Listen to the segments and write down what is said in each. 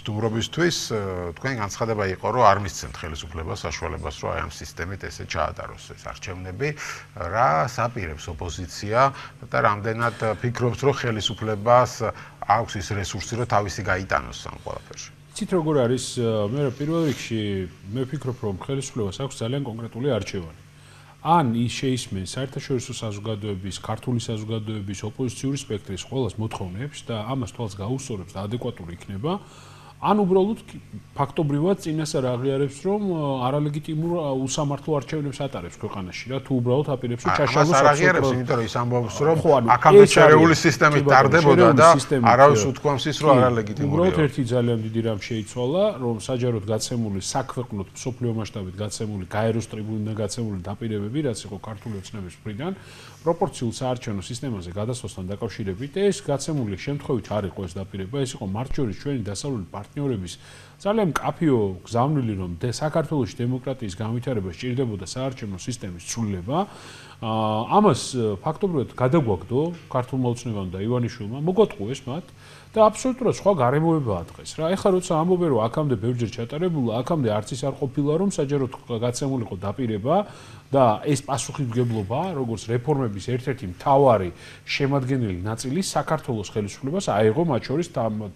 სტუმრობისთვის თქვენ განცხადება იყო, რომ არ მისცემთ ხელისუფლებას საშუალებას, რომ აი ამ სისტემით ესე ჩაატაროს ეს არჩევნები, რა საპირებს ოპოზიცია და რამდენად ფიქრობთ, რომ ხელისუფლებას აქვს ის რესურსი, რომ თავისი გაიტანოს ამ ყველაფერში? ცით როგორ არის მე პირველ რიგში მე ვფიქრობ რომ ხელისუფლებას აქვს ძალიან კონკრეტული არჩევანი ან ის შეისმენს საერთაშორისო საზოგადოების ქართული საზოგადოების ოპოზიციური სპექტრის ყოველს მოთხოვნებს და ამას თვალს გაუსწორებს და ადეკვატური იქნება ან უბრალოდ ფაქტობრივად წინას არ აღიარებს რომ არალეგიტიმურ უსამართლო არჩევნებს ატარებს ქვეყანაში რა თუ უბრალოდ აპირებს ჩაშალოს არ აღიარებს იმიტომ რომ ის ამბობს რომ აქამდე ჩარეული სისტემით დარდებოდა და არავის უთქვამს ის რომ არალეგიტიმურია უბრალოდ ერთი ძალიან დიდი რამ შეიცვალა რომ საჯაროდ გაცემული საქვეყნოდ სოფლიო მასშტაბით გაცემული გაეროს ტრიბუნიდან გაცემული დაპირებები რაც იყო ქართული ოცნების მხრიდან პროპორციულ საარჩევნო სისტემაზე გადასვლასთან დაკავშირებით ეს გაცემული შემთხვევით არ იყო ეს დაპირება ეს იყო მარჯორის ჩვენი დასავლური პარტია პარტნიორების ძალიან კაფეო გზავნილი რომ და საქართველოს დემოკრატიის განვითარება სჭირდებოდა საარჩევნო სისტემის ცვლილება. აა ამას ფაქტობრივად გადაგვაგდო ქართულ მოწნევამ და ივანიშვილმა. მოგოტყუეს მათ. აა და აბსოლუტურად სხვა გარემოებაა დღეს რა. ეხლა როცა ამბობენ რომ აქამდე ბევრჯერ ჩატარებულა, აქამდე არც ის არ ყოფილა რომ საჯაროდ გაცემულიყო დაპირება და ეს პასუხისმგებლობა როგორც რეფორმების ერთ-ერთი მთავარი შემადგენელი ნაწილი საქართველოს ხელისუფლებას აიღო მათ შორის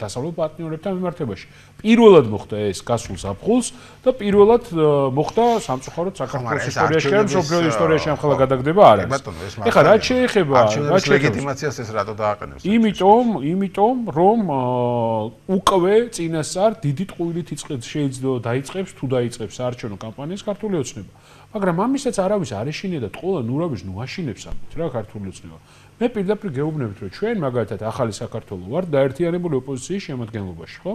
დასავლეთ პარტნიორებთან მიმართებაში. პირველად მოხდა ეს გასულ საფხულს და პირველად მოხდა სამწუხაროდ საქართველოს ისტორიაში ან მსოფლიო ისტორიაში ამ ხელა გადაგდება არის. ეხლა რა შეიძლება რა შეიძლება ლეგიტიმაციას ეს რატო დააყენებს? იმიტომ, იმიტომ რომ რომ უკვე წინასწარ დიდი ტყუილით იწყებს შეიძლება დაიწყებს თუ დაიწყებს არჩევნო კამპანიას ქართული ოცნება. მაგრამ ამისაც არავის არეშინება და ყველა ნურავის ნუაშინებს ამით რა ქართული ოცნება. მე პირდაპირ გეუბნებით რომ ჩვენ მაგალითად ახალი საქართველოს ვარ დაერთიანებული ოპოზიციის შემოადგენლობაში, ხო?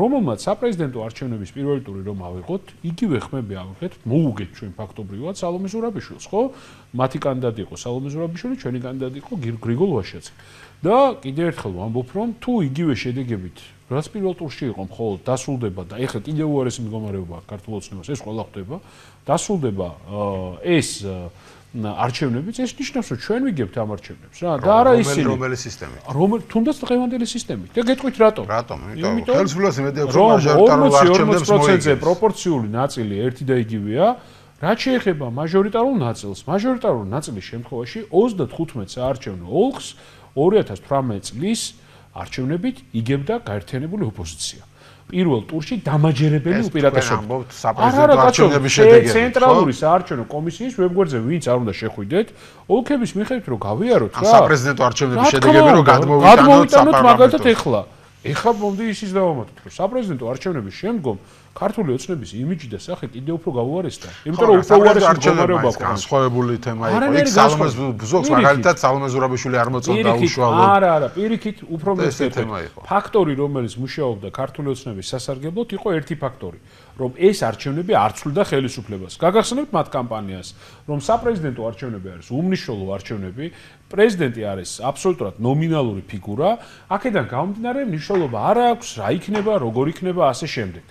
რომელმაც საპრეზიდენტო არჩევნების პირველი ტური რომ ავიღოთ, იგივე ხმები ავიღეთ, მოუგეთ ჩვენ ფაქტობრივად სალომეზურაბიშვილს, ხო? მათი კანდიდატი იყო სალომეზურაბიშვილი, ჩვენი კანდიდატი იყო გრიგოლ ვაშაძე. და კიდევ ერთხელ ვამბობ, რომ თუ იგივე შედეგებით რას პირველ ტურში იყო მხოლოდ დასრულდება და ეხლა კიდევ უარეს მდგომარეობა ქართულოსნებას ეს ყველა ხდება დასრულდება ეს არჩევნებიც ეს ნიშნავს რომ ჩვენ ვიგებთ ამ არჩევნებს რა და არა ისინი რომელი სისტემით რომ თუნდაც დღევანდელი სისტემით და გეტყვით რატომ რატომ იმიტომ რომ ხელსულას მეტი აქვს მაჟორიტარულ არჩევნებს 40%-ზე პროპორციული ნაწილი ერთი და იგივეა რა შეიძლება მაჟორიტარულ ნაწილს მაჟორიტარულ ნაწილის შემთხვევაში 35 საარჩევნო ოლქს 2018 წლის არჩევნებით იგებდა გაერთიანებული ოპოზიცია. პირველ ტურში დამაჯერებელი უპირატესობა. საპრეზიდენტო არჩევნების შედეგები. ცენტრალური საარჩევნო კომისიის ვებგვერდზე ვინც არ უნდა შეხვიდეთ, ოლქების მიხედვით რომ გავიაროთ რა. საპრეზიდენტო არჩევნების შედეგები რომ გადმოვიტანოთ, გადმოვიტანოთ მაგალითად ეხლა. ეხლა მომდი ისიც დავამატოთ, რომ საპრეზიდენტო არჩევნების შემდგომ ქართული ოცნების იმიჯი და სახე კიდევ უფრო გაუარესდა. იმიტომ რომ უფრო უარესი მდგომარეობა ყო. განსხვავებული თემა იყო. იქ სალმეზ ბზოლს მაგალითად სალმეზურაბიშვილი არ მოწონდა უშუალოდ. არა, არა, პირიქით უფრო მეტი თემა იყო. ფაქტორი რომელიც მუშაობდა ქართული ოცნების სასარგებლოდ იყო ერთი ფაქტორი, რომ ეს არჩევნები არ ცვლდა ხელისუფლებას. გაგახსნებთ მათ კამპანიას, რომ საპრეზიდენტო არჩევნები არის უმნიშვნელო არჩევნები. პრეზიდენტი არის აბსოლუტურად ნომინალური ფიგურა. აქედან გამომდინარე, ნიშნულობა არ აქვს, რა იქნება, როგორ იქნება, ასე შემდეგ.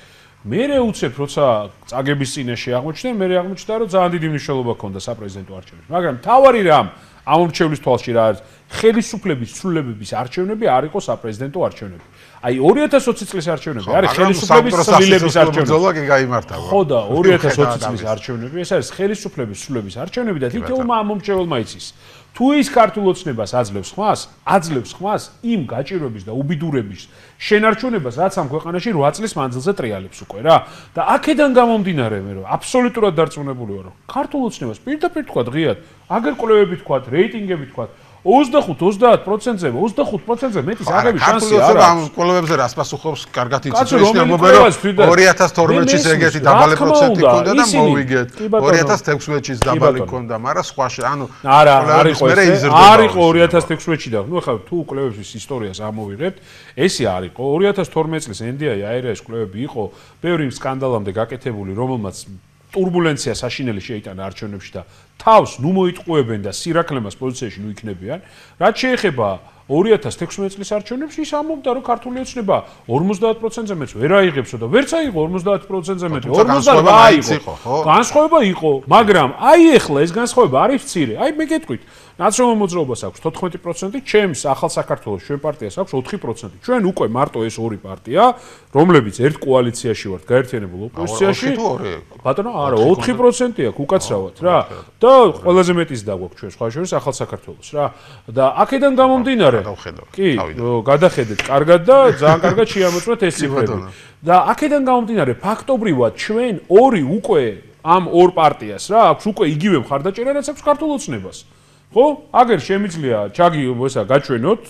მერე უცებ როცა წაგების წინაშე აღმოჩნდნენ, მერე აღმოჩნდა რომ ძალიან დიდი მნიშვნელობა ქონდა საპრეზიდენტო არჩევნებს. მაგრამ თავარი რამ ამორჩეულის თვალში რა არის? ხელისუფლების ცვლილებების არჩევნები არ იყო საპრეზიდენტო არჩევნები. აი 2020 წლის არჩევნები არის ხელისუფლების ცვლილებების არჩევნები. ხო და 2020 წლის არჩევნები ეს არის ხელისუფლების ცვლილებების არჩევნები და თითოეულმა ამომრჩეველმა იცის. თუ ის ქართულოცნებას აძლევს ხმას, აძლევს ხმას იმ გაჭირვების და უბიდურების შენარჩუნებას, რაც ამ ქვეყანაში 8 წლის მანძილზე ტრიალებს უკვე რა. და აქედან გამომდინარე მე რომ აბსოლუტურად დარწმუნებული ვარ, რომ ქართულოცნებას პირდაპირ თქვა დღიად, აგერკვლევები თქვა, რეიტინგები თქვა, 25-30%-ზე, 25%-ზე მეტის აღები შანსი არა. ახლა ამ კოლებებზე რას პასუხობს კარგად ინციდენტი ამ მომენტში 2012-ში ეგეთი დაბალი პროცენტი ქონდა და მოვიგეთ. 2016-ში დაბალი ქონდა, მაგრამ სხვაში, ანუ არა, არისო ეს. არისო 2016-ში და ნუ ახლა თუ კოლებებში ისტორიას ამოვიღებთ, ესე არისო 2012 წლის NDI AIRES კოლები იყო ბევრი სკანდალამდე გაკეთებული, რომელმაც турбуленция сашинели შეიტანა არჩევნებში და თავს ნუ მოიტყუებენ და სირაქლემას პოზიციაში ნუ იქნებიან. რაც შეეხება 2016 წლის არჩევნებს, ის ამბობდა, რომ ქართული ოცნება 50%-ზე მეტს ვერ აიღებსო და ვერც აიღო 50%-ზე მეტი. 50%-ა აიღო. განსხვავება იყო, მაგრამ აი ეხლა ეს განსხვავება არის ცირე. აი მე გეტყვით, ნაციონალურ მოძრაობას აქვს 14%, ჩემს ახალ საქართველოს შვე პარტიას აქვს 4%. ჩვენ უკვე მარტო ეს ორი პარტია, რომლებიც ერთ კოალიციაში ვართ, გაერთიანებულ ოპოზიციაში. ბატონო, არა, 4% აქვს უკაცრავად რა და ყველაზე მეტიც დაგვაქვს ჩვენ სხვა შორის ახალ საქართველოს რა. და აქედან გამომდინარე, კი, გადახედეთ კარგად და ძალიან კარგად შეამოწმეთ ეს ციფრები. და აქედან გამომდინარე, ფაქტობრივად ჩვენ ორი უკვე ამ ორ პარტიას რა აქვს უკვე იგივე მხარდაჭერა რაც აქვს საქართველოს ნებას. ხო? აგერ შემიძლია ჩაგი ესა გაჩვენოთ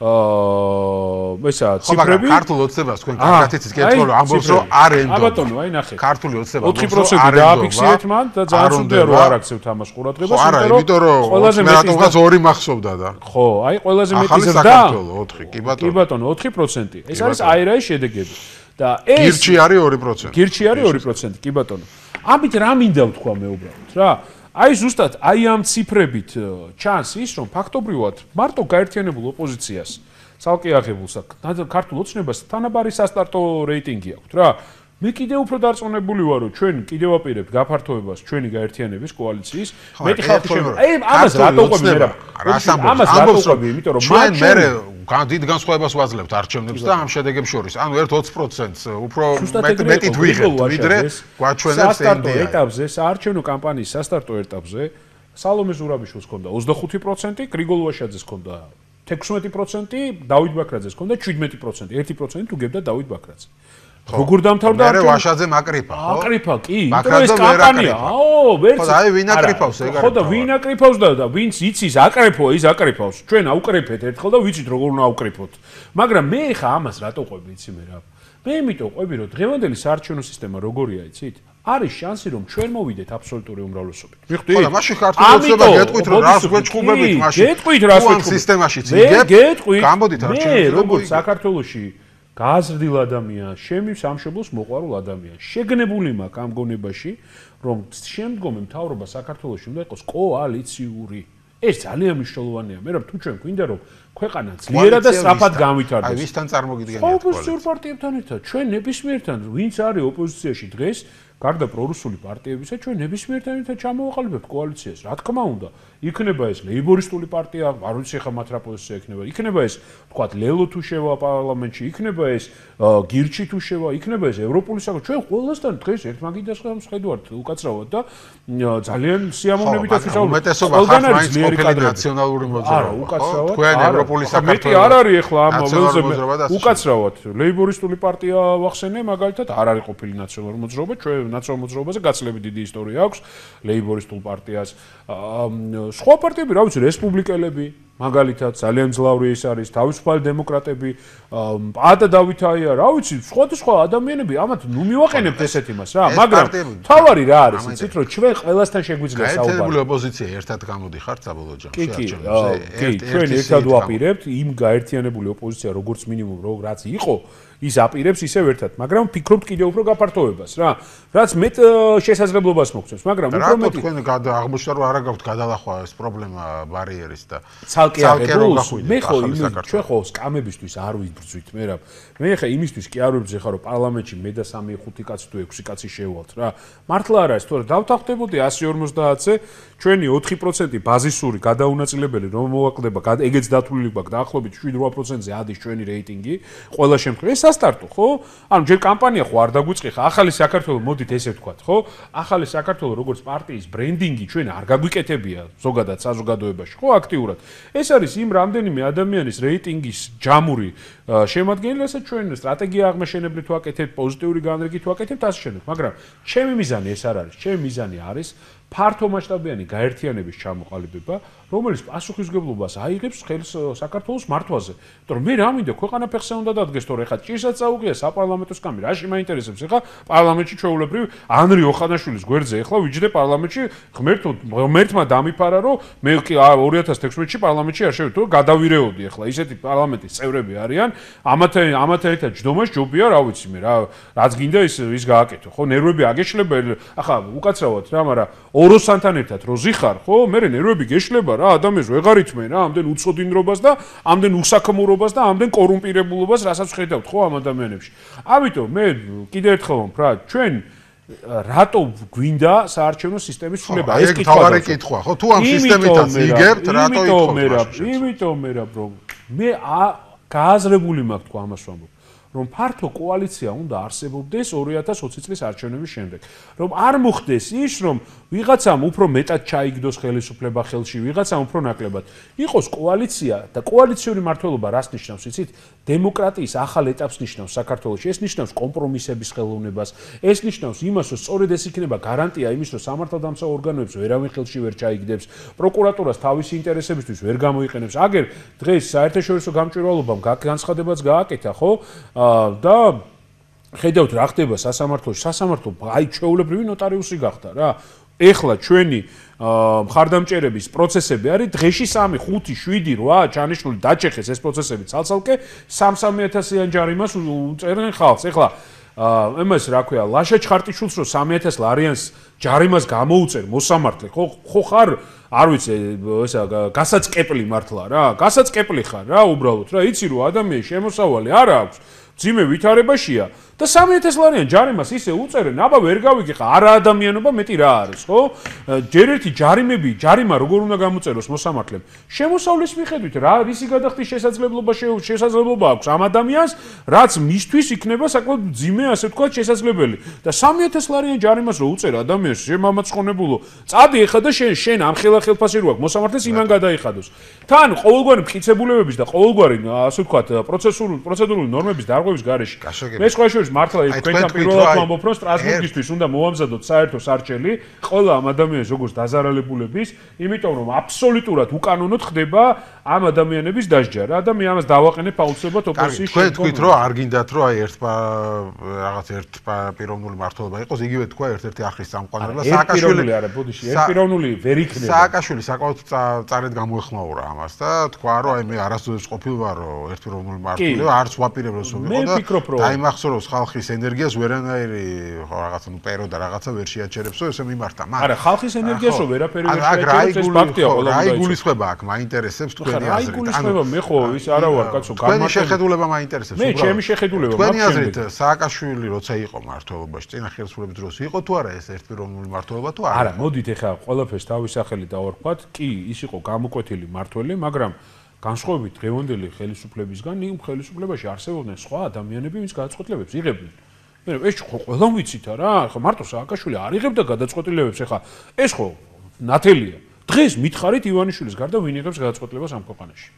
აა ესა ციფრები. ხო, ქართულ ოცებას თქვენ კარგად იცით, კეთილი რომ ამბობს რომ არ ენდო. აბატონო, აი ნახე. ქართული ოცება 4% დააფიქსირეთ მან და ძალიან სწორია რომ არაქცევთ ამას ყურადღებას, იმიტომ რომ ხო, არა, იმიტომ რომ ყველაზე მეტი ზრდა 2 მახსოვდა და. ხო, აი ყველაზე მეტი ზრდა. ახალი საქართველო 4, კი ბატონო. კი ბატონო, 4%. ეს არის აირაის შედეგები. და ეს გირჩი არის 2%. გირჩი არის 2%, კი ბატონო. ამით რა მინდა ვთქვა მეუბნებოდ რა? აი ზუსტად აი ამ ციფრებით ჩანს ის რომ ფაქტობრივად მარტო გაერთიანებულ ოპოზიციას ცალკე აღებულსაც ქართულ ოცნებას თანაბარი სასტარტო რეიტინგი აქვს რა მე კიდე უფრო დარწმუნებული ვარ რომ ჩვენ კიდევ აპირებთ გაფართოვებას ჩვენი გაერთიანების კოალიციის მეტი ხალხი აი ამას რატო ყვები მერე რას ამას რატო ყვები იმიტომ რომ ჩვენ მე კან დიდ განსხვავებას ვაძლევთ არჩევნებს და ამ შედეგებს შორის. ანუ ერთ 20%-ს უფრო მეტი მეტი ვიღებთ, ვიდრე გვაჩვენებს ენდი. სასტარტო ეტაპზე, საარჩევნო კამპანიის სასტარტო ეტაპზე სალომე ზურაბიშვილს ჰქონდა 25%, გრიგოლ ვაშაძეს ჰქონდა 16%, დავით ბაქრაძეს ჰქონდა 17%. 1% თუ გებდა დავით ბაქრაძეს. როგორ დამთავრდა არჩევნები? მე ვაშაძე მაკრიფა, ხო? მაკრიფა, კი, ეს კამპანია. აო, ვერც ხო და აი ვინ აკრიფავს ეგარი? ხო და ვინ აკრიფავს და ვინც იცის აკრიფო, ის აკრიფავს. ჩვენ აუკრიფეთ ერთხელ და ვიცით როგორ უნდა აუკრიფოთ. მაგრამ მე ხა ამას რატო ყვები, იცი მე რა? მე იმიტომ ყვები, რომ დღევანდელი საარჩევნო სისტემა როგორია, იცით? არის შანსი რომ ჩვენ მოვიდეთ აბსოლუტური უმრავლესობით. მიხვდი? ხო და მაშინ ქართულობა გეტყვით რომ რას გეჩხუბებით მაშინ? გეტყვით რას გეჩხუბებით? სისტემაში ციგებ? გეტყვით. გამოდით არჩევნებში. მე როგორ საქართველოსში გააზრდილ ადამიანს, შემი სამშობლოს მოყვარულ ადამიანს. შეგნებული მაქ ამ გონებაში, რომ შემდგომი მთავრობა საქართველოს უნდა იყოს კოალიციური. ეს ძალიან მნიშვნელოვანია, მე რომ თუ ჩვენ გვინდა რომ ქვეყანა ძლიერად და სწრაფად გამვითარდეს. აი ვისთან წარმოგიდგენია ყოველ პარტიებთან ერთად, ჩვენ ნებისმიერთან, ვინც არის ოპოზიციაში დღეს, გარდა პრორუსული პარტიებისა, ჩვენ ნებისმიერ თანამდებობაში ჩამოვაყალიბებთ კოალიციას. რა თქმა უნდა, იქნება ეს ლეიბორისტული პარტია, არ ვიცი ხა მათ რა პოზიცია იქნება. იქნება ეს, თქვა, ლელო თუშევა პარლამენტში, იქნება ეს გირჩი თუშევა, იქნება ეს ევროპული საქმე. ჩვენ ყველასთან დღეს ერთმანეთს ხედავთ, შედავთ უკაცრავად და ძალიან სიამოვნებითაც ვისაუბრებთ. უმეტესობა ხართ მაინც ყოფილი ნაციონალური მოძრაობა. უკაცრავად. თქვენ ევროპული საქმე. მეტი არ არის ახლა ამ ველზე. უკაცრავად. ლეიბორისტული პარტია ვახსენე, მაგალითად, არ არის ყოფილი ნაციონალური მოძრაობა. ჩვენ ნაციონალურ მოძრაობაზე გაცლები დიდი ისტორია აქვს ლეიბორისტულ პარტიას. სხვა პარტიები, რა ვიცი, რესპუბლიკელები, მაგალითად ძალიან ძლავრი ის არის თავისუფალი დემოკრატები ადა დავითაია რა ვიცი სხვადასხვა ადამიანები ამათ ნუ მივაყენებთ ესეთ იმას რა მაგრამ თავარი რა არის იცით რომ ჩვენ ყველასთან შეგვიძლია საუბარი გაერთიანებული ოპოზიცია ერთად გამოდიხართ საბოლოო ჯამში არჩევნებზე კი კი ჩვენ ერთად ვაპირებთ იმ გაერთიანებული ოპოზიცია როგორც მინიმუმ რო რაც იყო ის აპირებს ისევ ერთად მაგრამ ფიქრობთ კიდე უფრო გაფართოვებას რა რაც მე შესაძლებლობას მოგწევს მაგრამ უფრო მეტი რა თქო თქვენ აღმოჩნდა რომ არა გაქვთ გადალახვა ეს პრობლემა ბარიერის და ძალკი აღებულს მე ხო იმის ჩვენ ხო სკამებისთვის არ ვიბრძვით მე რა მე ხა იმისთვის კი არ ვიბრძე ხარო პარლამენტში მე და 3-5 კაცი თუ 6 კაცი შევალთ რა მართლა არა ეს თორე დავთანხმდებოდი 150-ზე ჩვენი 4% ბაზისური გადაუნაწილებელი რომ მოვაკლდება ეგეც დათვლილი გვაქვს დაახლოებით 7-8%-ზე ადის ჩვენი რეიტინგი ყველა შემთხვევაში ეს სასტარტო ხო ანუ ჯერ კამპანია ხო არ დაგუწყი ხა ახალი საქართველო მოდით ესე ვთქვა ხო ახალი საქართველო როგორც პარტიის ბრენდინგი ჩვენ არ გაგვიკეთებია ზოგადად საზოგადოებაში ხო აქტიურად ეს არის იმ რამდენიმე ადამიანის რეიტინგის ჯამური შემადგენელსაც ჩვენ სტრატეგია აღმშენებლი თუ აკეთებთ, პოზიტიური განრიგი თუ აკეთებთ, ასე შემდეგ. მაგრამ ჩემი მიზანი ეს არ არის. ჩემი მიზანი არის ფართო მასშტაბიანი გაერთიანების ჩამოყალიბება. რომელიც პასუხისგებლობას აიღებს ხელს საქართველოს მართვაზე. იმიტომ რომ მე რა მინდა ქვეყანა ფეხზე უნდა დადგეს, თორე ხა ჭირსაც წაუგია საპარლამენტოს კამი. რაში მაინტერესებს ხა პარლამენტში ჩაულებრივ ანრი ოხანაშვილის გვერდზე ეხლა ვიჯდე პარლამენტში ღმერთო ღმერთმა დამიფარა რომ მე 2016-ში პარლამენტში არ შევიდო, გადავირეოდი ეხლა ისეთი პარლამენტის წევრები არიან. ამათე ამათე ერთად ჯდომას ჯობია, რა ვიცი მე რა რაც გინდა ის ის გააკეთო, ხო ნერვები აგეშლებელი. ახლა უკაცრავად რა, მაგრამ ოროსანთან ერთად რო ზიხარ, ხო, მე ნერვები გეშლება რა ადამიანს ვეღარ იჩმენ რა ამდენ უწოდინდრობას და ამდენ უსაქმურობას და ამდენ კორუმპირებულობას რასაც ხედავთ ხო ამ ადამიანებში ამიტომ მე კიდევ ერთხელ ვამბრა ჩვენ რატო გვინდა საარჩევნო სისტემის ცნება ეს კითხვა ეს თავარი კითხვა ხო თუ ამ სისტემიდან იგებთ რატო იყო იმიტომ მე რა იმიტომ მე რა ბრო მე გააზრებული მაქვს თქო ამას ვამბობ რომ ფართო კოალიცია უნდა არსებობდეს 2020 წლის არჩევნების შემდეგ. რომ არ მოხდეს ის, რომ ვიღაცამ უფრო მეტად ჩაიგდოს ხელისუფლება ხელში, ვიღაცამ უფრო ნაკლებად. იყოს კოალიცია და კოალიციური მართლობა რას ნიშნავს, იცით? დემოკრატიის ახალ ეტაპს ნიშნავს საქართველოს. ეს ნიშნავს კომპრომისების ხელოვნებას. ეს ნიშნავს იმას, რომ სწორედ ეს იქნება გარანტია იმის, რომ სამართალდამცავ ორგანოებს ვერავინ ხელში ვერ ჩაიგდებს. პროკურატურას თავისი ინტერესებისთვის ვერ გამოიყენებს. აგერ დღეს საერთაშორისო გამჭვირვალობამ განცხადებაც გააკეთა, ხო? აა და ხედავთ რა ხდება სასამართლოში სასამართლო აი ჩეულებრივი ნოტარიუსი გახდა რა ეხლა ჩვენი მხარდამჭერების პროცესები არის დღეში 3 5 7 8 ჩანიშნული დაჭეხეს ეს პროცესები ცალსალკე 3-3000-იან ჯარიმას უწერენ ხალხს ეხლა აა იმას რა ქვია ლაშა ჩხარტიშულს რომ 3000 ლარიანს ჯარიმას გამოუწერ მოსამართლე ხო ხო ხარ არ ვიცი ესა გასაცკეპლი მართლა რა გასაცკეპლი ხარ რა უბრალოდ რა იცი რომ ადამიანს შემოსავალი არ აქვს ძიმე ვითარებაშია და 3000 ლარიან ჯარიმას ისე უწერენ, აბა ვერ გავიგიხა, არა ადამიანობა მეტი რა არის, ხო? ჯერერთი ჯარიმები, ჯარიმა როგორ უნდა გამოწეროს მოსამართლემ? შემოსავლის მიხედვით რა რისი გადახდის შესაძლებლობა შესაძლებლობა აქვს ამ ადამიანს, რაც მისთვის იქნება საკმაოდ ძიმე, ასე თქვა, შესაძლებელი. და 3000 ლარიან ჯარიმას რო უწერ ადამიანს, შე მამაცხონებულო, წადი ეხა და შენ შენ ამხელა ხელფასი რო აქვს მოსამართლეს იმან გადაიხადოს. თან ყოველგვარი მწიცებულებების და ყოველგვარი ასე თქვა, პროცესურ პროცედურული ნორმების დარღვევის გარეშე. მე სხვა შორის ეს მართლა ის თქვენ ამ პირველად ვამბობ რომ სტრასბურგისთვის უნდა მოამზადოთ საერთო სარჩელი ყველა ამ ადამიანს როგორც დაზარალებულების იმიტომ რომ აბსოლუტურად უკანონოდ ხდება ამ ადამიანების დასჯერა და მე ამას დავაყენებ აუცილებლად ოპოზიციაში. თქვენ თქვით რომ არ გინდათ რომ აი ერთმა რაღაც ერთ პიროვნული მართლობა იყოს, იგივე თქვა ერთ-ერთი ახლის სამყაროდან სააკაშვილი. ერთ პიროვნული ვერ იქნება. სააკაშვილი საკავთ წარედ გამოეხმაურა ამას და თქვა რომ აი მე არასდროს ყოფილვარ რომ ერთ პიროვნული მართლობა არც ვაპირებ რომ შევიყო და დაიმახსოვროს ხალხის ენერგიას ვერანაირი რაღაც ნუ პერო და რაღაცა ვერ შეაჩერებსო ესე მიმართა. მაგრამ არა ხალხის ენერგიასო ვერაფერი ვერ შეაჩერებს ეს ფაქტია ყველა. აი გულისხმობა აქ მაინტერესებს თქვენ არა აი გულისხმობა მე ხო ის არა ვარ კაცო გამარჯვება თქვენი შეხედულება მაინტერესებს მე ჩემი შეხედულება თქვენი აზრით სააკაშვილი როცა იყო მართლობაში წინა ხელისუფლების დროს იყო თუ არა ეს ერთპიროვნული მართლობა თუ არა არა მოდით ეხა ყველაფერს თავის სახელი დავარქვათ კი ის იყო გამოკვეთილი მართველი მაგრამ განსხვავებით დღევანდელი ხელისუფლებისგან იმ ხელისუფლებაში არსებობდნენ სხვა ადამიანები ვინც გადაწყვეტილებებს იღებდნენ მერე ეს ხო ყველამ ვიცით არა ხო მარტო სააკაშვილი არიღებდა გადაწყვეტილებებს ეხა ეს ხო ნათელია დღეს მითხარით ივანიშვილის გარდა ვინ იღებს გადაწყვეტილებას ამ ქვეყანაში?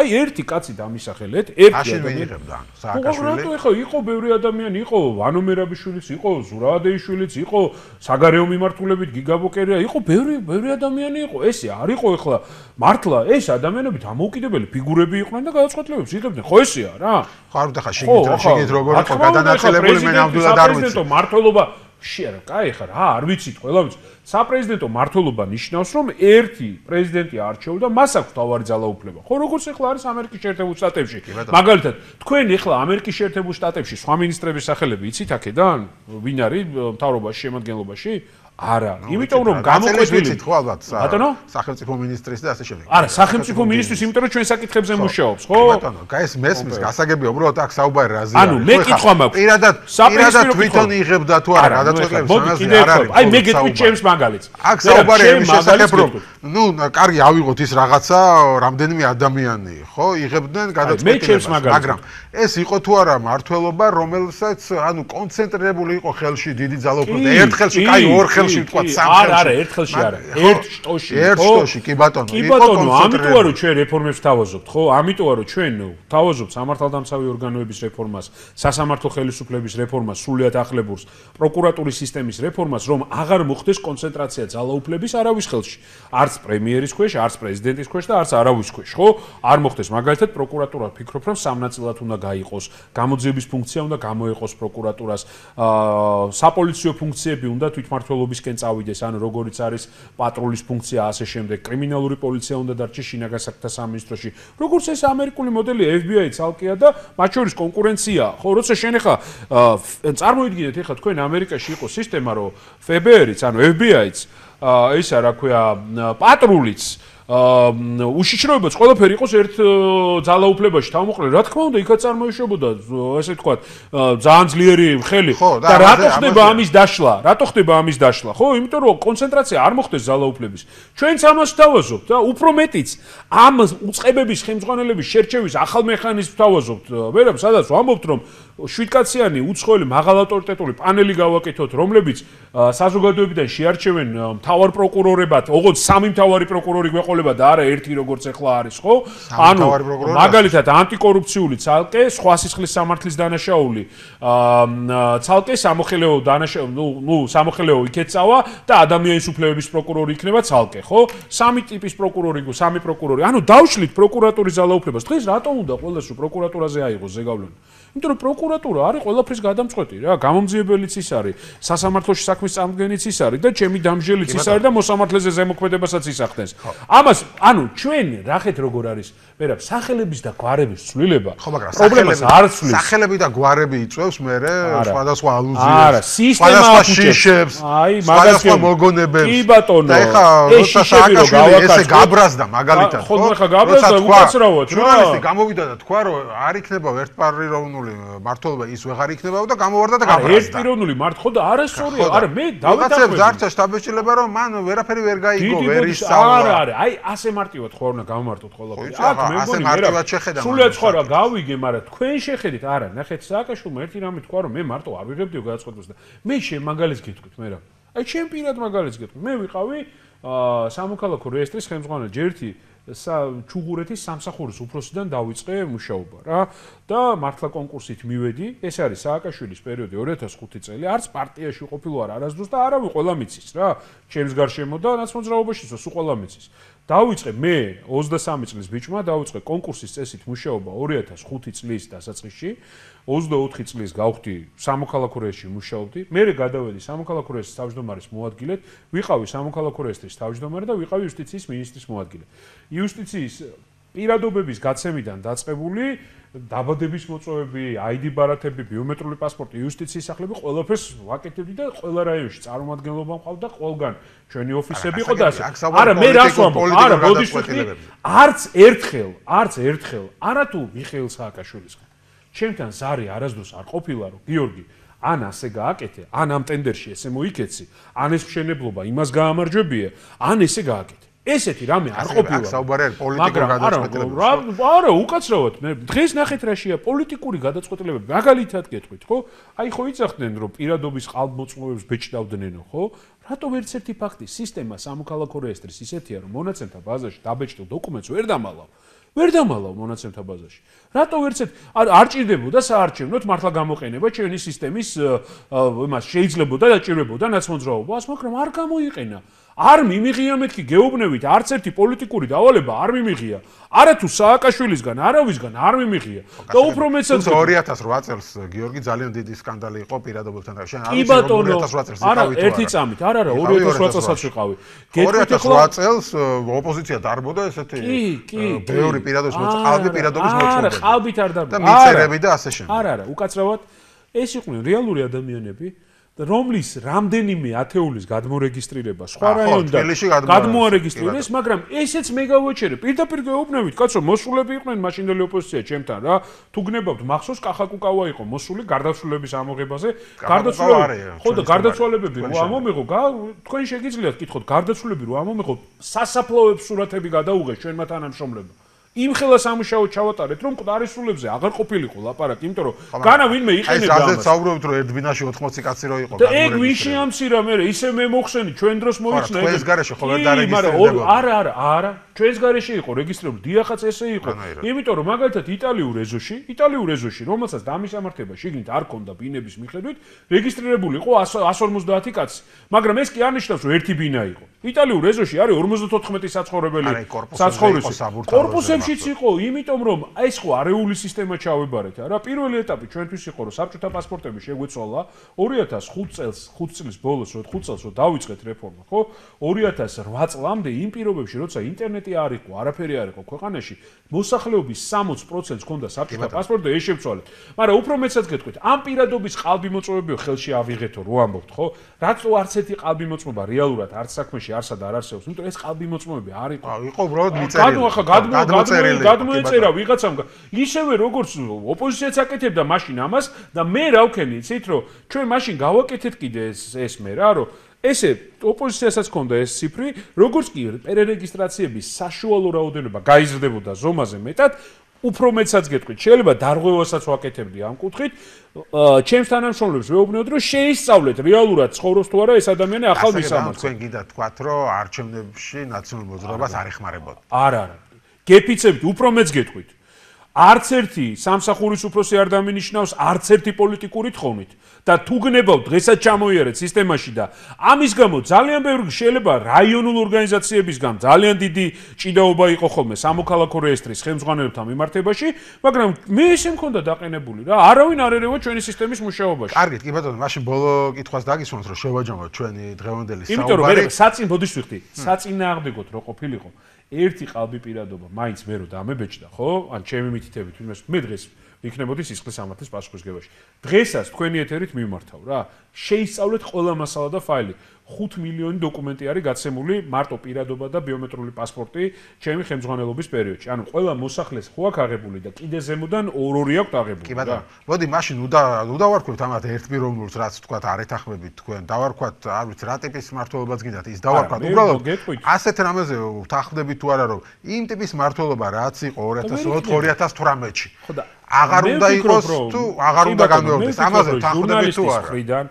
აი ერთი კაცი დამისახელეთ, ერთი ადამიანი. ხო, რატო ეხა იყო ბევრი ადამიანი, იყო ვანომერაბიშვილიც, იყო ზურაადეიშვილიც, იყო საგარეო მიმართულებით გიგაბოკერია, იყო ბევრი ბევრი ადამიანი იყო. ესე არ იყო ეხლა მართლა ეს ადამიანები დამოუკიდებელი ფიგურები იყვნენ და გადაწყვეტილებებს იღებდნენ. ხო ესეა რა? ხო, არ ვიტყვი ხა შეგეძრო, შეგეძრო როგორ იყო გადანაწილებული მე ნამდვილად არ ვიცი. პრეზიდენტო მართლობა შეერ, კაი ხარ, ა, არ ვიცით, ყველავის. საპრეზიდენტო მართლობა ნიშნავს, რომ ერთი პრეზიდენტი არჩევ და მას აქვს თავარი ძალაუფლება. ხო, როგორც ეხლა არის ამერიკის შეერთებულ შტატებში. მაგალითად, თქვენ ეხლა ამერიკის შეერთებულ შტატებში სხვა ministrების სახელები იცით აქედან? ვინ არის მთავრობაში, შემოგენლობაში? არა, იმიტომ რომ გამოყვეთილი ხო ალბათ ბატონო? სახელმწიფო მინისტრის და ასე შემდეგ. არა, სახელმწიფო მინისტრის, იმიტომ რომ ჩვენ საკითხებზე მუშაობს, ხო? ბატონო, გაეს მესმის გასაგებია, უბრალოდ აქ საუბარი რაზეა. ანუ მე კითხვა მაქვს. პირადად პირადად თვითონ იღებდა თუ არა გადაწყვეტილებას რაზე არ არის. აი მე გეტყვით ჩემს მაგალითს. აქ საუბარია იმის შესახებ, რომ ნუ კარგი ავიღოთ ის რაღაცა, რამდენიმე ადამიანი, ხო, იღებდნენ გადაწყვეტილებას, მაგრამ ეს იყო თუ არა მართლობა, რომელსაც ანუ კონცენტრირებული იყო ხელში დიდი ძალოფრდა, ერთ ხელში, კაი ორ ხელში ხელში თქვა სამ ხელში არა არა ერთ ხელში არა ერთ შტოში ერთ შტოში კი ბატონო იყო კონცენტრირებული ბატონო ამიტომ არო ჩვენ რეფორმებს თავაზობთ ხო ამიტომ არო ჩვენ თავაზობთ სამართალდამცავი ორგანოების რეფორმას სასამართლო ხელისუფლების რეფორმას სულიად ახლებურს პროკურატურის სისტემის რეფორმას რომ აღარ მოხდეს კონცენტრაცია ძალაუფლების არავის ხელში არც პრემიერის ქვეშ არც პრეზიდენტის ქვეშ და არც არავის ქვეშ ხო არ მოხდეს მაგალითად პროკურატურა ფიქრობ რომ სამნაწილად უნდა გაიყოს გამოძიების ფუნქცია უნდა გამოიყოს პროკურატურას აა საპოლიციო ფუნქციები უნდა თვითმართველობის ისკენ წავიდეს, ანუ როგორიც არის პატრულის ფუნქცია ასე შემდეგ, კრიმინალური პოლიცია უნდა დარჩეს შინაგან საქმეთა სამინისტროში. როგორც ეს ამერიკული მოდელი FBI ცალკეა და მათ შორის კონკურენცია. ხო, როცა შენ ახლა წარმოიდგინეთ ახლა თქვენ ამერიკაში იყო სისტემა, რომ FBI-ც, ანუ FBI-ც აა ისა რა ქვია, პატრულიც უშიშროებაც ყველაფერი იყოს ერთ ძალაუფლებაში თავმოყრილი. რა თქმა უნდა, იქაც წარმოიშობოდა, ასე თქვა, ძალიან ძლიერი ხელი და რატო ხდება ამის დაშლა? რატო ხდება ამის დაშლა? ხო, იმიტომ რომ კონცენტრაცია არ მოხდეს ძალაუფლების. ჩვენც ამას თავაზობთ და უფრო მეტიც ამ უწყებების ხელმძღვანელების შერჩევის ახალ მექანიზმს თავაზობთ. ვერა, სადაც ვამბობთ რომ შვიდკაციანი უცხოელი მაღალავტორიტეტული პანელი გავაკეთოთ, რომლებიც საზოგადოებიდან შეარჩევენ მთავარ პროკურორებად, ოღონდ სამი მთავარი პროკურორი გვეყოლება და არა ერთი, როგორც ახლა არის, ხო? ანუ მაგალითად ანტიკორუფციული ცალკე, სხვა სისხლის სამართლის დანაშაული, ცალკე სამოხელეო დანაშაულ, ნუ ნუ სამოხელეო იქეცავა და ადამიანის უფლებების პროკურორი იქნება ცალკე, ხო? სამი ტიპის პროკურორი, სამი პროკურორი. ანუ დავშლით პროკურატურის ძალაუფლებას. დღეს რატომ უნდა ყველას პროკურატურაზე აიღო ზეგავლენა? იმიტომ რომ პროკურატურა არის ყველაფრის გადამწყვეტი რა, გამომძიებელიც ის არის, სასამართლოში საქმის წარმოდგენიც ის არის და ჩემი დამჟელიც ის არის და მოსამართლეზე ზემოქმედებასაც ის ახდენს. ამას, ანუ ჩვენ რახეთ როგორ არის, მერე სახელების და გვარების ცვლილება. ხო, მაგრამ პრობლემას არ ცვლის. სახელები და გვარები იწევს მერე სხვადასხვა ალუზიებს. არა, სისტემა აფუჭებს. აი, მაგას სხვადასხვა მოგონებებს. კი ბატონო. და ეხა როცა სააკაშვილი ესე გაბრაზდა მაგალითად, ხო? ხო, ხო, ხო, გაბრაზდა უკაცრავად, რა. ჟურნალისტი გამოვიდა და თქვა, რომ არ იქნება ვერტპარირო პიროვნული მართლობა ის ვეღარ იქნებაო და გამოვარდა და გაბრაზდა. ეს პიროვნული მართხო და არასწორი არა მე დავითახვე. მაგაცებს არცა შტაბეშილება რომ მან ვერაფერი ვერ გაიგო ვერ ისწავლა. არა არა აი ასე მარტივად ხო არ უნდა გამომართოთ ყველაფერი. აქ მე მგონი მერა სულეც ხო რა გავიგე მაგრამ თქვენ შეხედით არა ნახეთ სააკაშვილი ერთი რამე თქვა რომ მე მარტო არ ვიღებდიო გადაწყვეტს და მე შემაგალეს გეტყვით მერა. აი ჩემ პირად მაგალეს გეტყვით. მე ვიყავი აა სამოქალაქო რეესტრის ხელმძღვანელი ჯერ ერთი ჩუღურეთის სამსახურის უფროსიდან დაიწყე მუშაობა რა და მართლა კონკურსით მივედი ეს არის სააკაშვილის პერიოდი 2005 წელი არც პარტიაში ყოფილი ვარ არასდროს და არავი ყველა მიცის რა ჩემს გარშემო და რაც მოძრაობაშიცო სულ ყველა მიცის დავიწყე მე 23 წლის ბიჭმა დავიწყე კონკურსის წესით მუშაობა 2005 წლის დასაწყისში 24 წლის გავხდი სამოქალაქურეში მუშაობდი მე გადავედი სამოქალაქურეში თავმჯდომარის მოადგილედ ვიყავი სამოქალაქურეში თავმჯდომარე და ვიყავი იუსტიციის მინისტრის მოადგილე იუსტიციის პირადობების გაცემიდან დაწყებული დაბადების მოწვევები, ID ბარათები, ბიომეტრიული პასპორტი, იუსტიციის სახლები, ყველაფერს ვაკეთებდი და ყველა რაიონში წარმომადგენლობა მყავდა ყველგან. ჩვენი ოფისები იყო და ასე. არა, მე რას ვამბობ? არა, მოდი შევხედე. არც ერთხელ, არც ერთხელ, არა თუ მიხეილ სააკაშვილისგან. ჩემთან ზარი არასდროს არ ყოფილა, რომ გიორგი, ან ასე გააკეთე, ან ამ ტენდერში ესე მოიქეცი, ან ეს მშენებლობა იმას გაამარჯვებია, ან ესე გააკეთე. ესეთი რამე არ ყოფილა. საუბარია პოლიტიკურ გადაწყვეტილებებზე. არა, არა, უკაცრავად მე დღეს ნახეთ რა შეა პოლიტიკური გადაწყვეტილებები. მაგალითად გეტყვით, ხო? აი ხო იცახდნენ, რომ პირადობის ყალბმოწმოებს ბეჭდავდნენო, ხო? რატო ვერც ერთი ფაქტი სისტემა სამოქალაქო რეესტრის ისეთია, რომ მონაცემთა ბაზაში დაბეჭდილ დოკუმენტს ვერ დამალავ. ვერ დამალავ მონაცემთა ბაზაში. რატო ვერც ერთ არ ჭირდებოდა საარჩევნოთ მართლა გამოყენება ჩვენი სისტემის იმას შეიძლება და დაჭირვებოდა ნაცმოძრაობა, მაგრამ არ გამოიყენა. არ მიმიღია მეთქი გეუბნებით არც ერთი პოლიტიკური დავალება არ მიმიღია არათუ სააკაშვილისგან არავისგან არ მიმიღია და უფრო მეცაც 2008 წელს გიორგი ძალიან დიდი სკანდალი იყო პირადობებთან და შენ არის 2008 წელს იყავით არა ერთი წამით არ არა 2008 წელსაც ვიყავი 2008 წელს ოპოზიცია დარბოდა ესეთი კი კი ბევრი პირადობის მოწყალბი პირადობის მოწყალბი არა ყავით არ დარბოდა და მიწერები და ასე შემდეგ არა არა უკაცრავად ეს იყვნენ რეალური ადამიანები რომლის რამდენიმე ათეულის გადმორეგისტრირება სხვა რაიონიდან გადმოარეგისტრირეს, მაგრამ ესეც მეგავუჩერე, პირდაპირ გეუბნებით, კაცო, მოსულები იყვნენ მაშინდელი ოპოზიცია ჩემთან რა. თუ გნებავთ, მახსოვს კახაკუკავა იყო მოსული გარდაცვლილების ამოღებაზე. გარდაცვლილები, ხო და გარდაცვლილებები რო ამომიღო, თქვენ შეგიძლიათ გითხოთ, გარდაცვლილები რო ამომიღო, სასაფლავოებს სურათები გადაუღეს ჩვენმა თანამშრომლებმა. იმ ხელა სამუშაო ჩავატარეთ, რომ ყდარისულებზე აღარ ყოფილიყო ლაპარაკი, იმიტომ რომ განა ვინმე იყენებდა ამას. აი ზაზეც საუბრობთ, რომ ერთ ბინაში 80 კაცი რო იყო. და ეგ ვინ შეამცირა მე, ისე მე მოხსენი, ჩვენ დროს მოიხსნა ეგ. ეს გარეშე ხოლმე დარეგისტრირდება. არა, არა, არა. ჩვენს გარეშე იყო რეგისტრირებული, დიახაც ესე იყო. იმიტომ რომ მაგალითად იტალიურ ეზოში, იტალიურ ეზოში, რომელსაც დამისამართება შიგნით არ ქონდა ბინების მიხედვით, რეგისტრირებული იყო 150 კაცი, მაგრამ ეს კი არ ნიშნავს, რომ ერთი ბინა იყო. იტალიურ ეზოში არის 54 საცხოვრებელი. საცხოვრებელი. კორპუსები ჩვენშიც იყო, იმიტომ რომ ეს ხო არეული სისტემა ჩავებარეთ, არა? პირველი ეტაპი ჩვენთვის იყო, რომ საბჭოთა პასპორტები შეგვეცვალა 2005 წელს, 5 წლის ბოლოს, რო 5 წელს რო დაიწყეთ რეფორმა, ხო? 2008 წლამდე იმ პირობებში, როცა ინტერნეტი არ იყო, არაფერი არ იყო ქვეყანაში, მოსახლეობის 60%-ს ჰქონდა საბჭოთა პასპორტი და ეს შევცვალეთ. მაგრამ უფრო მეცაც გეტყვით, ამ პირადობის ყალბი მოწმობებიო ხელში ავიღეთო, რო ამბობთ, ხო? რაც არც ერთი ყალბი მოწმობა რეალურად არც საქმეში არსად არ არსებობს, იმიტომ ეს ყალბი მოწმობები არ იყო. აი, იყო უბრალოდ მიწერილი. გადუ ახლა გადმო გადმო გადმოიწერილი გადმოიწერა ვიღაცამ ისევე როგორც ოპოზიციაც აკეთებდა მაშინ ამას და მე რა ვქენი იცით რომ ჩვენ მაშინ გავაკეთეთ კიდე ეს ეს მე რა რომ ესე ოპოზიციასაც ქონდა ეს ციფრი როგორც კი პერერეგისტრაციების საშუალო რაოდენობა გაიზრდებოდა ზომაზე მეტად უფრო მეცაც გეტყვით შეიძლება დარღვევასაც ვაკეთებდი ამ კუთხით ჩემს თანამშრომლებს ვეუბნოთ რომ შეისწავლეთ რეალურად ცხოვრობს თუ არა ეს ადამიანი ახალ მისამართს ჩვენ კიდე თქვათ რომ არჩევნებში ნაციონალურ მოძრაობას არ ეხმარებოდა არ არა გეფიცებთ, უფრო მეც გეტყვით. არც ერთი სამსახურის უფროსი არ დამინიშნავს არც ერთი პოლიტიკური თხოვნით და თუ გნებავ დღესაც ჩამოიარეთ სისტემაში და ამის გამო ძალიან ბევრი შეიძლება რაიონულ ორგანიზაციებისგან ძალიან დიდი ჭიდაობა იყოს ხოლმე სამოქალაქო რეესტრის ხელმძღვანელებთან მიმართებაში მაგრამ მე ისე მქონდა დაყენებული რა არავინ არ ერევა ჩვენი სისტემის მუშაობაში კარგით კი ბატონო მაშინ ბოლო კითხვას დაგისმოთ რომ შევაჯამოთ ჩვენი დღევანდელი საუბარი იმიტომ რომ საწინ ბოდიშ ვიხდი საწინააღმდეგოთ რო ყოფილიყო ერთი ყალბი პირადობა მაინც მე რო დამებეჭდა ხო ან ჩემი მითითებით ვინმე მე დღეს იქნებოდი სისხლის ამათის პასუხისგებაში დღესაც თქვენი ეთერით მიმართავ რა შეისწავლეთ ყველა მასალა და ფაილი 5 მილიონი დოკუმენტი არის გაცემული მარტო პირადობა და ბიომეტრიული პასპორტი ჩემი ხელმძღვანელობის პერიოდში. ანუ ყველა მოსახლეს ხო აქვს აღებული და კიდე ზემოდან 2-2 აქვს აღებული. კი ბატონო. მოდი მაშინ უდა უდავარქვით ამათ ერთპიროვნულს რაც თქვათ არეთახმებით თქვენ. დავარქვათ, არ ვიცი, რა ტიპის მართლობაც გინდათ ის დავარქვათ. უბრალოდ ასეთ რამაზე ვთანხმდები თუ არა რომ იმ ტიპის მართლობა რაც იყო 2004-2018-ში. ხო და აღარ უნდა იყოს თუ აღარ უნდა განმეორდეს ამაზე თანხმდები თუ არა.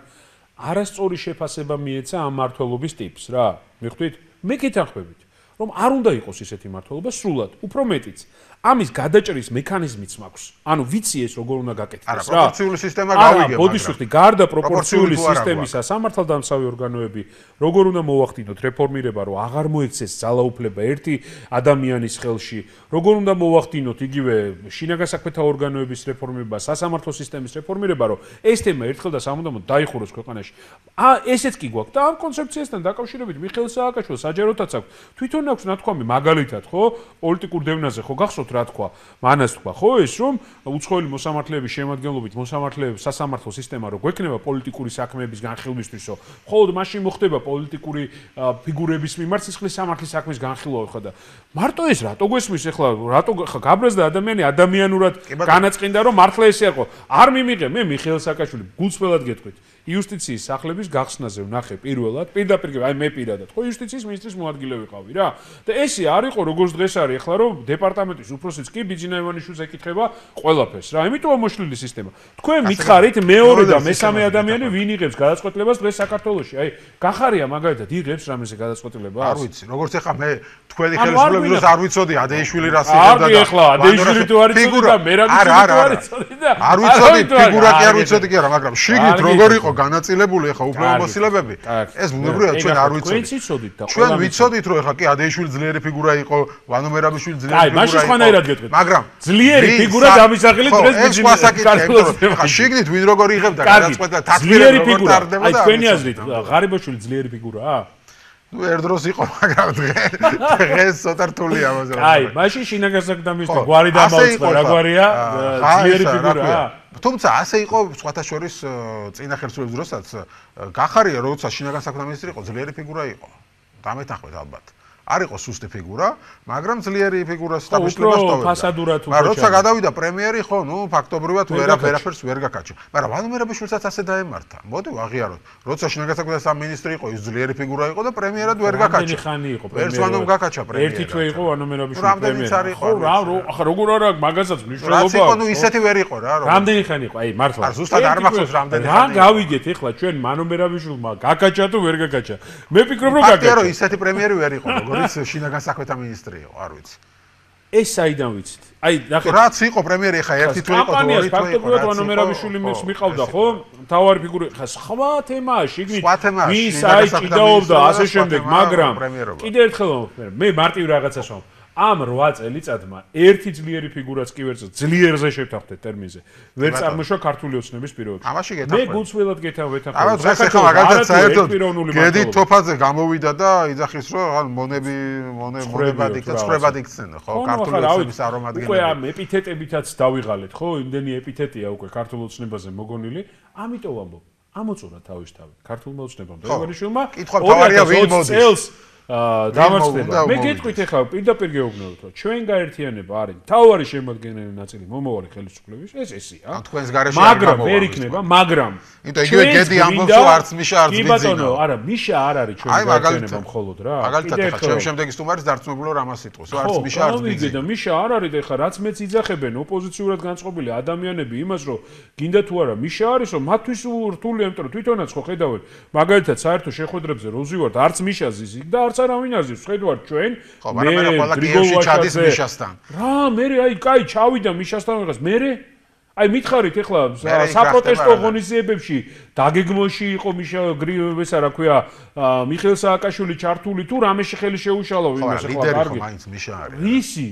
არასწორი შეფასება მიეცა ამ მართლობის ტიპს რა მიხვდით მე კითხებით რომ არ უნდა იყოს ესეთი მართლობა სრულად უფრო მეტიც ამის გადაჭრის მექანიზმიც მაქვს. ანუ ვიცი ეს როგორ უნდა გაკეთდეს რა. არა, პროპორციული სისტემა გავიგე. არა, ბოდიში ხდი, გარდა პროპორციული სისტემისა, სამართალდამცავი ორგანოები როგორ უნდა მოახდინოთ რეფორმირება, რომ აღარ მოექცეს ძალაუფლება ერთი ადამიანის ხელში? როგორ უნდა მოახდინოთ იგივე შინაგან საქმეთა ორგანოების რეფორმირება, სასამართლო სისტემის რეფორმირება, რომ ეს თემა ერთხელ და სამუდამოდ დაიხუროს ქვეყანაში? ა ესეც კი გვაქვს და ამ კონცეფციასთან დაკავშირებით მიხელ სააკაშვილი საჯაროთაც აქვს. თვითონ აქვს ნათქვამი მაგალითად, ხო? პოლიტიკურ დევნაზე ხო გახსოვთ რა თქვა, მანას თქვა, ხო ის რომ უცხოელი მოსამართლეების შემოადგენლობით მოსამართლეების სასამართლო სისტემა რო გვექნება პოლიტიკური საქმეების განხილვისთვისო, ხოლო მაშინ მოხდება პოლიტიკური ფიგურების მიმართ სისხლის სამართლის საქმის განხილვა ხო და მარტო ეს რატო გესმის ეხლა რატო ხა გაბრაზდა ადამიანი ადამიანურად განაწყინდა რომ მართლა ესე იყო არ მიმიღე მე მიხეილ საკაშვილი გულწრფელად გეტყვით იუსტიციის სახლების გახსნაზე ვნახე პირველად, პირდაპირ აი მე პირადად, ხო იუსტიციის მინისტრის მოადგილე ვიყავი რა. და ესე არ იყო როგორც დღეს არის, ახლა რომ დეპარტამენტის უფროსიც კი ბიჯინა ივანიშვილს ეკითხება ყველაფერს რა. იმიტომ მოშლილი სისტემა. თქვენ მითხარით მეორე და მესამე ადამიანი ვინ იღებს გადაწყვეტილებას დღეს საქართველოში? აი, გახარია მაგალითად იღებს რამეზე გადაწყვეტილებას? არ ვიცი, როგორც ახლა მე თქვენი ხელისუფლების არ ვიცოდი ადეიშვილი რას იღებდა და ახლა ადეიშვილი თუ არ იცოდი და მე რამე თუ არ ვიცოდი და არ ვიცოდი ფიგურა კი არ ვიცოდი კი არა, მაგრამ შიგნით როგორ იყო განაწილებული ახლა უფლებამოსილებები ილებები. ეს ბუნებრივია ჩვენ არ ვიცოდით. ჩვენ ვიცოდით რომ ახლა კი ადეიშვილი ძლიერი ფიგურა იყო, ვანომერაბიშვილი ძლიერი ფიგურა იყო. აი, მაშინ ხანაერად გეტყვით. მაგრამ ძლიერი ფიგურა გამისახილი დღეს ბიჯიმში. ახლა შეგნით ვინ როგორ იღებდა განაწყვეტა თაქმირები როგორ ტარდებოდა. აი, თქვენი აზრით, ღარიბაშვილი ძლიერი ფიგურაა? ნუ ერთდროს იყო მაგრამ დღე დღეს ცოტა რთულია მაგრამ. აი, მაშინ შინაგანსაკ და მისთვის გვარი დამავწყდა, რა გვარია? ძლიერი ფიგურაა. თუმცა ასე იყო სხვათა შორის წინა ხელისუფლების დროსაც. გახარია, როცა შინაგან საქმეთა მინისტრი იყო, ძლიერი ფიგურა იყო. გამეთახვით ალბათ. აა არ იყო სუსტი ფიგურა, მაგრამ ძლიერი ფიგურა სტაბილურობას სწავლობდა. ფასადურად უკვე. მაგრამ როცა გადავიდა პრემიერი, ხო, ნუ ფაქტობრივად ვერაფერს ვერ გაკაჩო. მაგრამ ვანუმერაბიშვილსაც ასე დაემართა. მოდი ვაღიაროთ. როცა შინაგანსაკუთრება სამინისტრი იყო, ის ძლიერი ფიგურა იყო და პრემიერად ვერ გაკაჩო. ამდენი ხანი იყო პრემიერი. ვერც ვანომ გაკაჩა პრემიერი. ერთი თვე იყო ვანუმერაბიშვილი პრემიერი. ხო, რა, ახლა როგორ არა მაგასაც მნიშვნელობა აქვს? რა თქო, ნუ ისეთი ვერ იყო რა, რომ ამდენი ხანი იყო, აი, მართლა. არ ზუსტად არ მახსოვს რამდენი ხანი. რა გავიგეთ ახლა ჩვენ ვანუმერაბიშვილმა გაკაჩა თუ ვერ გაკაჩა? მე ვფიქრობ რომ გაკაჩა. აქტიარო ისეთი პრემიერი ვერ იყო. როდის შინაგან საქმეთა მინისტრიო, არ ვიცი. ეს საიდან ვიცით? აი, ნახეთ. რაც იყო პრემიერი ხა ერთი თვე იყო, ორი თვე იყო. ფაქტობრივად ვანომერაბიშვილი მის მიყავდა, ხო? მთავარი ფიგურა ხა სხვა თემაა, შიგნით. სხვა თემაა. ვის აი ჭიდაობდა ასე შემდეგ, მაგრამ კიდე ერთხელ მე მარტივ რაღაცას ვამბობ. ამ 8 წელიწადმა ერთი ძლიერი ფიგურაც კი ვერც ძლიერზე შეფთავდეთ ტერმინზე. ვერ წარმოშვა ქართული ოცნების პირობებში. ამაში გეთანხმები. მე გულწრფელად გეთანხმები. არა, დღეს ახლა გადაც საერთოდ გედი თოფაზე გამოვიდა და იძახის რომ ან მონები მონებად იქ და ცხრებად იქცენ ხო ქართული ოცნების არომადგენელი. უკვე ამ ეპითეტებითაც დავიღალეთ ხო? იმდენი ეპითეტია უკვე ქართულ ოცნებაზე მოგონილი. ამიტომ ამბობ. ამოწურა თავისთავად ქართულ ოცნებამ და ეგონიშულმა 2020 წელს დამარცხდება. მე გეტყვით ახლა პირდაპირ გეუბნებით რა. ჩვენ გაერთიანება არის თავარი შემოგენელი ნაწილი მომავალი ხელისუფლების ეს ესია. თქვენს გარეშე მაგრამ ვერ იქნება, მაგრამ იმიტომ იგივე გედი ამბობს რომ არც მიშა არც ბიძინა. კი ბატონო, არა, მიშა არ არის ჩვენ გაერთიანება მხოლოდ რა. მაგალითად ახლა ჩვენ შემდეგის თუ მარც დარწმუნებულო რამას იტყვის, რომ არც მიშა არც ბიძინა. მიშა არ არის და ახლა რაც მეც იძახებენ ოპოზიციურად განწყობილი ადამიანები იმას რომ გინდა თუ არა მიშა არის, რომ მათთვის რთული ამიტომ თვითონაც ხო ხედავენ მაგალითად საერთო შეხვედრებზე როზივარდ არც მიშა ზიზი და არ არც არავინ აზის შედვარ ჩვენ მე გრიგოლი ჩადის მიშასთან რა მე აი კაი ჩავიდა მიშასთან რაღაც მე აი მითხარით ეხლა საპროტესტო ღონისძიებებში დაგეგმოში იყო მიშა გრიგოლესა რა ქვია მიხეილ სააკაშვილი ჩართული თუ რამე შეხელი შეუშალო ვინმეს ეხლა კარგი მაინც მიშა არის ისი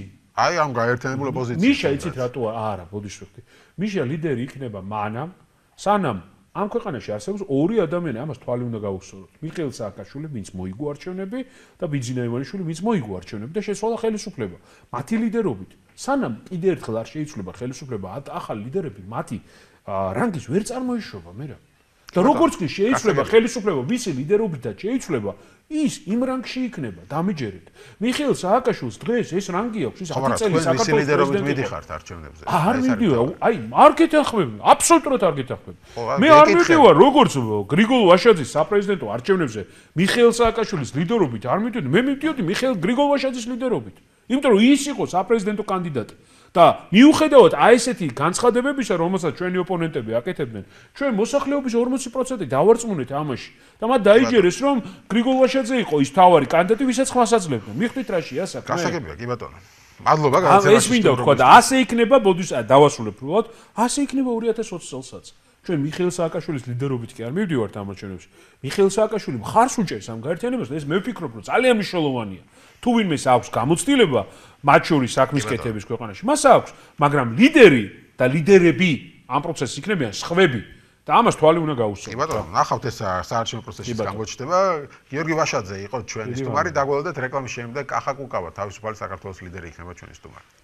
აი ამ გაერთიანებულ პოზიციაში მიშა იცით რატო არა ბოდიშ ვქვი მიშა ლიდერი იქნება მანამ სანამ ამ ქვეყანაში არსებობს ორი ადამიანი, ამას თვალი უნდა გაუსწოროთ. მიხეილ სააკაშვილი, ვინც მოიგო არჩევნები და ბიძინა ივანიშვილი, ვინც მოიგო არჩევნები და შესვალა ხელისუფლება. მათი ლიდერობით, სანამ კიდე ერთხელ არ შეიცვლება ხელისუფლება, ახალი ლიდერები მათი რანგის ვერ წარმოიშობა, მერე. და როგორც კი შეიცვლება ხელისუფლება, ვისი ლიდერობითაც შეიცვლება, ის იმ რანგში იქნება დამიჯერეთ მიხეილ სააკაშვილს დღეს ეს რანგი აქვს ის 10 წელი საქართველოს ლიდერობით მიდიხართ არჩევნებზე არ ვიდიო აი არ გეთახმები აბსოლუტურად არ გეთახმები მე არ მივიდივარ როგორც გრიგოლ ვაშაძის საპრეზიდენტო არჩევნებზე მიხეილ სააკაშვილის ლიდერობით არ მივიდი მე მივიდი მიხეილ გრიგოლ ვაშაძის ლიდერობით იმიტომ რომ ის იყო საპრეზიდენტო კანდიდატი და მიუხედავად აი ესეთი განცხადებებისა, რომელსაც ჩვენი ოპონენტები აკეთებდნენ, ჩვენ მოსახლეობის 40%-ი დავარწმუნეთ ამაში და მათ დაიჯერეს, რომ გრიგოლ ვაშაძე იყო ის თავარი კანდიდატი, ვისაც ხმასაძლებდნენ. მიხვით რაში ასაკ. გასაგებია, კი ბატონო. მადლობა განცხადებისთვის. ეს მინდა თქვა და ასე იქნება, ბოდიშა, დავასრულებ უბრალოდ, ასე იქნება 2020 წელსაც. ჩვენ მიხეილ სააკაშვილის ლიდერობით კი არ მივდივართ ამ აჩვენებში. მიხეილ სააკაშვილი მხარს უჭერს ამ გაერთიანებას და ეს მე ვფიქრობ, რომ ძალიან მნიშვნელოვანია. თუ ვინმე აქვს გამოცდილება მათ შორის საქმის კეთების ქვეყანაში, მას აქვს, მაგრამ ლიდერი და ლიდერები ამ პროცესს იქნებიან ხვები და ამას თვალი უნდა გაუსვათ. კი ბატონო, ნახავთ ეს საარჩევნო პროცესში გამოჩნდება. გიორგი ვაშაძე იყო ჩვენი სტუმარი, დაგველოდეთ რეკლამის შემდეგ კახა კუკავა თავისუფალი საქართველოს ლიდერი იქნება ჩვენი სტუმარი.